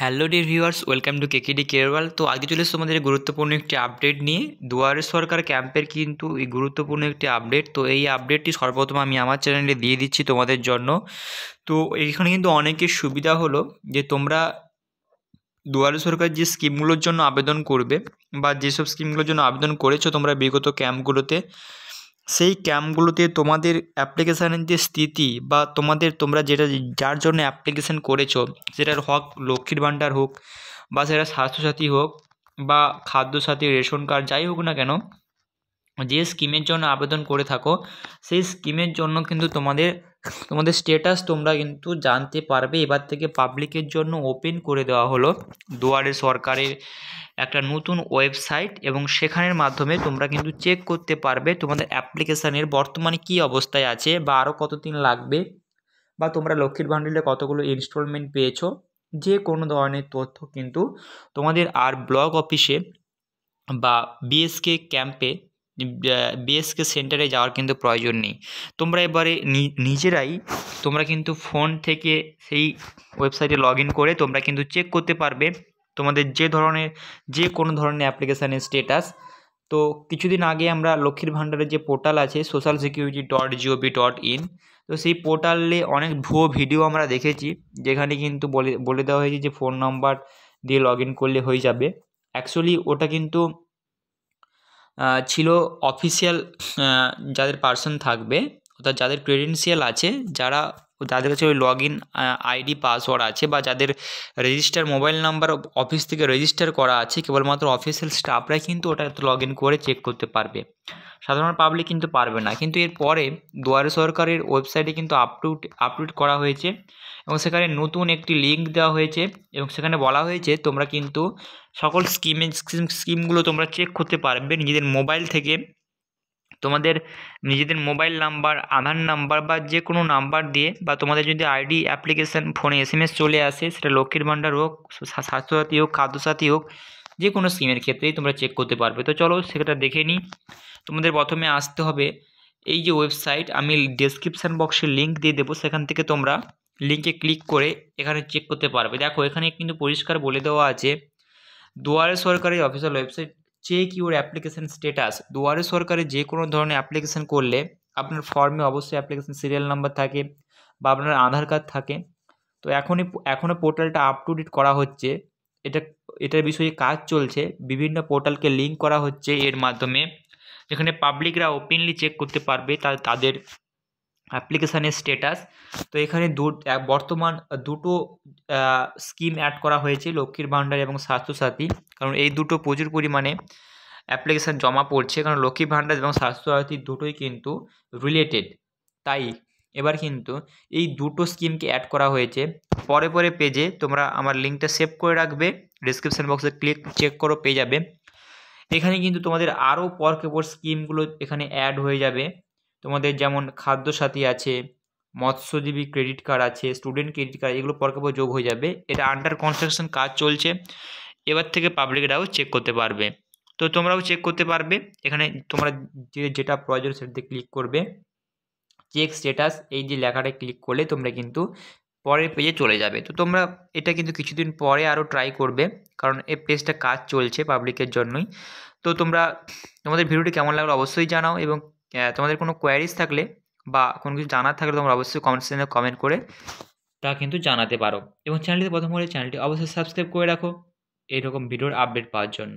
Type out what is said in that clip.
hello dear viewers welcome to KKD কেরওয়াল তো আজকে চলে এসে আমাদের গুরুত্বপূর্ণ একটি আপডেট নিয়ে দুয়ারে সরকার ক্যাম্পের কিন্তু এই গুরুত্বপূর্ণ একটি আপডেট তো এই আপডেটটি সর্বপ্রথম আমি আমার চ্যানেলে দিয়ে দিচ্ছি তোমাদের জন্য তো এখানে কিন্তু অনেকের সুবিধা হলো যে তোমরা দুয়ারে সরকার যে স্কিমগুলোর জন্য আবেদন করবে বা যেসব স্কিমগুলোর জন্য আবেদন করেছো তোমরা বিগত ক্যাম্পগুলোতে সেই ক্যাম্পগুলোতে তোমাদের অ্যাপ্লিকেশানের যে স্থিতি বা তোমাদের তোমরা যেটা যার জন্য অ্যাপ্লিকেশান করেছো সেটার হক লক্ষ্মীর ভাণ্ডার হোক বা সেটা স্বাস্থ্যসাথী হোক বা খাদ্যসাথী রেশন কার্ড যাই হোক না কেন যে স্কিমের জন্য আবেদন করে থাকো সেই স্কিমের জন্য কিন্তু তোমাদের তোমাদের স্টেটাস তোমরা কিন্তু জানতে পারবে এবার থেকে পাবলিকের জন্য ওপেন করে দেওয়া হলো দুয়ারে সরকারের একটা নতুন ওয়েবসাইট এবং সেখানের মাধ্যমে তোমরা কিন্তু চেক করতে পারবে তোমাদের অ্যাপ্লিকেশানের বর্তমানে কি অবস্থায় আছে বা আরও কতদিন লাগবে বা তোমরা লক্ষ্মীর ভান্ডিলে কতগুলো ইনস্টলমেন্ট পেয়েছো যে কোনো ধরনের তথ্য কিন্তু তোমাদের আর ব্লক অফিসে বা বিএসকে ক্যাম্পে বিএসকে সেন্টারে যাওয়ার কিন্তু প্রয়োজন নেই তোমরা এবারে নিজেরাই তোমরা কিন্তু ফোন থেকে সেই ওয়েবসাইটে লগ করে তোমরা কিন্তু চেক করতে পারবে তোমাদের যে ধরনের যে কোনো ধরনের অ্যাপ্লিকেশানের স্টেটাস তো কিছুদিন আগে আমরা লক্ষ্মীর ভাণ্ডারের যে পোর্টাল আছে social security dot gov dot in তো সেই পোর্টালে অনেক ভুয়ো ভিডিও আমরা দেখেছি যেখানে কিন্তু বলে বলে দেওয়া হয়েছে যে ফোন নাম্বার দিয়ে লগ করলে হয়ে যাবে অ্যাকচুয়ালি ওটা কিন্তু ছিল অফিসিয়াল যাদের পার্সন থাকবে অর্থাৎ যাদের ক্রেডেন্সিয়াল আছে যারা যাদের কাছে ওই লগ ইন আইডি পাসওয়ার্ড আছে বা যাদের রেজিস্টার মোবাইল নাম্বার অফিস থেকে রেজিস্টার করা আছে কেবলমাত্র অফিসিয়াল স্টাফরাই কিন্তু ওটা লগ ইন করে চেক করতে পারবে সাধারণ পাবলিক কিন্তু পারবে না কিন্তু এরপরে দুয়ারে সরকারের ওয়েবসাইটে কিন্তু আপটুট আপডেট করা হয়েছে এবং সেখানে নতুন একটি লিঙ্ক দেওয়া হয়েছে এবং সেখানে বলা হয়েছে তোমরা কিন্তু সকল স্কিমে স্কিমগুলো তোমরা চেক করতে পারবে নিজেদের মোবাইল থেকে তোমাদের নিজেদের মোবাইল নাম্বার আধার নাম্বার বা যে কোনো নাম্বার দিয়ে বা তোমাদের যদি আইডি অ্যাপ্লিকেশান ফোনে এস চলে আসে সেটা লক্ষ্মীর ভাণ্ডার হোক স্বাস্থ্যসাথী হোক খাদ্যসাথী হোক যে কোনো স্কিমের ক্ষেত্রেই তোমরা চেক করতে পারবে তো চলো সেটা দেখে নিই তোমাদের প্রথমে আসতে হবে এই যে ওয়েবসাইট আমি ডিসক্রিপশান বক্সে লিঙ্ক দিয়ে দেবো সেখান থেকে তোমরা লিঙ্কে ক্লিক করে এখানে চেক করতে পারবে দেখো এখানে কিন্তু পরিষ্কার বলে দেওয়া আছে দুয়ারে সরকারি official website check your application status দুয়ারে সরকারে যে কোনো ধরনের অ্যাপ্লিকেশান করলে আপনার ফর্মে অবশ্যই অ্যাপ্লিকেশান সিরিয়াল নাম্বার থাকে বা আপনার আধার কার্ড থাকে তো এখনই এখনও পোর্টালটা আপ টু ডেট করা হচ্ছে এটা এটার বিষয়ে কাজ চলছে বিভিন্ন পোর্টালকে লিঙ্ক করা হচ্ছে এর মাধ্যমে যেখানে পাবলিকরা ওপেনলি চেক করতে পারবে তাদের অ্যাপ্লিকেশানের স্টেটাস তো এখানে দু বর্তমান দুটো স্কিম অ্যাড করা হয়েছে লক্ষ্মীর ভাণ্ডার এবং স্বাস্থ্যসাথী কারণ এই দুটো প্রচুর পরিমাণে অ্যাপ্লিকেশান জমা পড়ছে কারণ লক্ষ্মীর ভাণ্ডার এবং স্বাস্থ্যসাথী দুটোই কিন্তু রিলেটেড তাই এবার কিন্তু এই দুটো স্কিমকে অ্যাড করা হয়েছে পরে পরে পেজে তোমরা আমার লিঙ্কটা সেভ করে রাখবে ডিসক্রিপশান বক্সে ক্লিক চেক করো পেয়ে যাবে এখানে কিন্তু তোমাদের আরও পরকে পর স্কিমগুলো এখানে অ্যাড হয়ে যাবে তোমাদের যেমন খাদ্যসাথী আছে মৎস্যজীবী ক্রেডিট কার্ড আছে স্টুডেন্ট ক্রেডিট কার্ড এগুলো পরকে পর যোগ হয়ে যাবে এটা আন্ডার কনস্ট্রাকশন কাজ চলছে এবার থেকে পাবলিক এটাও চেক করতে পারবে তো তোমরাও চেক করতে পারবে এখানে তোমরা যে যেটা প্রয়োজন সেটাতে ক্লিক করবে চেক স্ট্যাটাস এই যে লেখাটা ক্লিক করলে তোমরা কিন্তু পরের পেজে চলে যাবে তো তোমরা এটা কিন্তু কিছুদিন পরে আরও ট্রাই করবে কারণ এ পেজটা কাজ চলছে পাবলিকের জন্যই তো তোমরা তোমাদের ভিডিওটি কেমন লাগলো অবশ্যই জানাও এবং তোমাদের কোনো কোয়ারিজ থাকলে বা কোনো কিছু জানার থাকলে তোমরা অবশ্যই কমেন্ট সেকশনে কমেন্ট করে তা কিন্তু জানাতে পারো এবং চ্যানেলটি প্রথম হলে চ্যানেলটি অবশ্যই সাবস্ক্রাইব করে রাখো এইরকম ভিডিওর আপডেট পাওয়ার জন্য